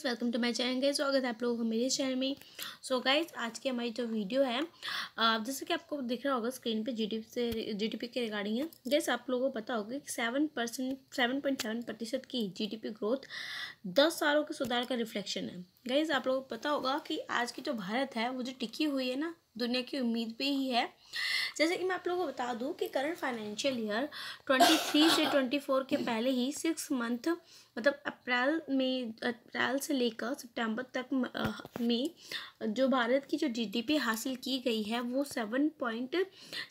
friends welcome to my channel guys स्वागत है आप लोगों को मेरे चैनल में सो so गाइज आज की हमारी जो वीडियो है जैसे कि आपको दिख रहा होगा स्क्रीन पे जीडीपी से जीडीपी के रिगार्डिंग है गाइस आप लोगों को पता होगा कि seven percent seven point seven प्रतिशत की जीडीपी ग्रोथ दस सालों के सुधार का रिफ्लेक्शन है गाइज आप लोगों को पता होगा कि आज की जो भारत है वो जो टिकी हुई है ना दुनिया की उम्मीद पे ही है जैसे कि मैं आप लोगों को बता दूं कि करंट फाइनेंशियल ईयर 23 से 24 के पहले ही सिक्स मंथ मतलब अप्रैल में अप्रैल से लेकर सितंबर तक में जो भारत की जो जीडीपी हासिल की गई है वो सेवन पॉइंट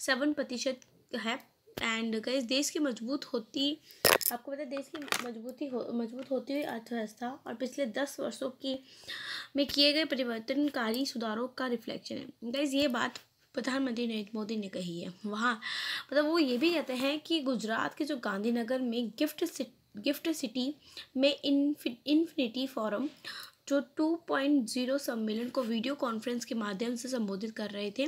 सेवन प्रतिशत है एंड गई देश की मजबूत होती आपको पता है देश की मजबूती हो मजबूत होती हुई अर्थव्यवस्था और पिछले दस वर्षों की में किए गए परिवर्तनकारी सुधारों का रिफ्लेक्शन है गैस ये बात प्रधानमंत्री नरेंद्र मोदी ने कही है वहाँ मतलब वो ये भी कहते हैं कि गुजरात के जो गांधीनगर में गिफ्ट सिट गिफ्ट सिटी में इन्फिनिटी फोरम जो 2.0 सम्मेलन को वीडियो कॉन्फ्रेंस के माध्यम से संबोधित कर रहे थे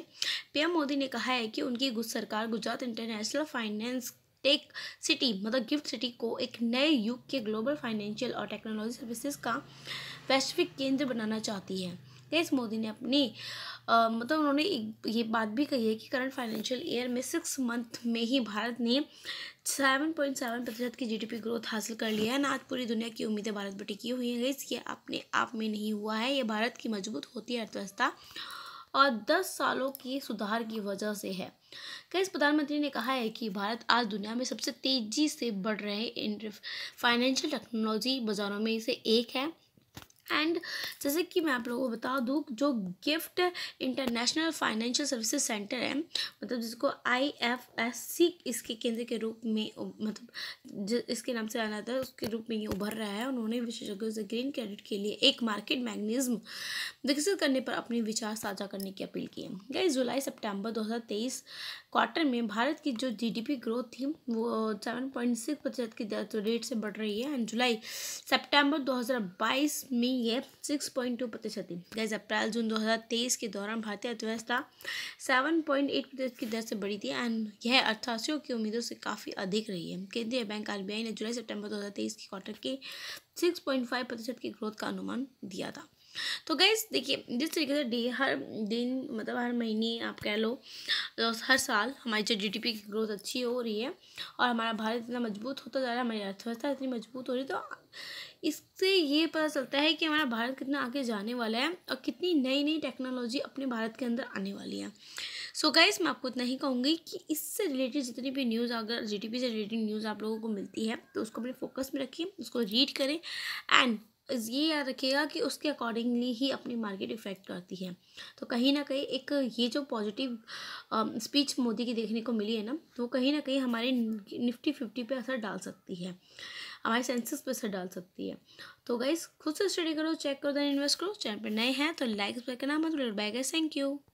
पीएम मोदी ने कहा है कि उनकी सरकार Gujarat international finance tech city मतलब गिफ्ट सिटी को एक नए युग के ग्लोबल फाइनेंशियल और टेक्नोलॉजी सर्विसेज का वैश्विक केंद्र बनाना चाहती है तेज मोदी ने अपनी आ, मतलब उन्होंने ये बात भी कही है कि करंट फाइनेंशियल ईयर में सिक्स मंथ में ही भारत ने सेवन पॉइंट सेवन प्रतिशत की जीडीपी ग्रोथ हासिल कर लिया है ना आज पूरी दुनिया की उम्मीदें भारत पर टिकी हुई हैं इसके अपने आप में नहीं हुआ है ये भारत की मजबूत होती है अर्थव्यवस्था और दस सालों की सुधार की वजह से है कई प्रधानमंत्री ने कहा है कि भारत आज दुनिया में सबसे तेजी से बढ़ रहे फाइनेंशियल टेक्नोलॉजी बाज़ारों में से एक है एंड जैसे कि मैं आप लोगों को बता दूँ जो gift international financial services centre है मतलब जिसको आई एफ एस सी इसके केंद्र के रूप में मतलब इसके नाम से जाना था उसके रूप में ये उभर रहा है उन्होंने विशेषज्ञों से ग्रीन क्रेडिट के लिए एक मार्केट मैगनिज्म विकसित करने पर अपने विचार साझा करने की अपील की है गई जुलाई सेप्टेम्बर दो क्वार्टर में भारत की जो जी ग्रोथ थी वो सेवन पॉइंट सिक्स प्रतिशत की रेट से बढ़ रही है एंड जुलाई सितंबर 2022 में है सिक्स पॉइंट टू प्रतिशत थी गैस अप्रैल जून दो हज़ार तेईस के दौरान भारतीय अर्थव्यवस्था सेवन पॉइंट एट प्रतिशत की दर से बढ़ी थी एंड यह अर्थशास्त्रियों की उम्मीदों से काफ़ी अधिक रही है केंद्रीय बैंक आर ने जुलाई सेप्टेम्बर दो हज़ार तेईस के क्वार्टर के सिक्स पॉइंट फाइव प्रतिशत की ग्रोथ का अनुमान दिया था तो गैस देखिए जिस तरीके से डे हर दिन मतलब हर महीने आप कह लो तो हर साल हमारी जो जीडीपी की ग्रोथ अच्छी हो रही है और हमारा भारत इतना मजबूत होता जा रहा है हमारी अर्थव्यवस्था इतनी मजबूत हो रही है तो इससे ये पता चलता है कि हमारा भारत कितना आगे जाने वाला है और कितनी नई नई टेक्नोलॉजी अपने भारत के अंदर आने वाली है सो so गाइस मैं आपको इतना ही कहूँगी कि इससे रिलेटेड जितनी भी न्यूज़ अगर जीडीपी से रिलेटेड न्यूज़ आप लोगों को मिलती है तो उसको अपने फोकस में रखिए उसको रीड करें एंड ये याद रखिएगा कि उसके अकॉर्डिंगली ही अपनी मार्केट इफेक्ट करती है तो कहीं ना कहीं एक ये जो पॉजिटिव स्पीच मोदी की देखने को मिली है ना तो कहीं ना कहीं हमारे निफ्टी फिफ्टी पे असर डाल सकती है हमारे सेंसेस पे असर डाल सकती है तो गाइज खुद से स्टडी करो चेक करो दैन इन्वेस्ट करो चैनल पर नए हैं तो लाइक करना मत बाय गाइज थैंक यू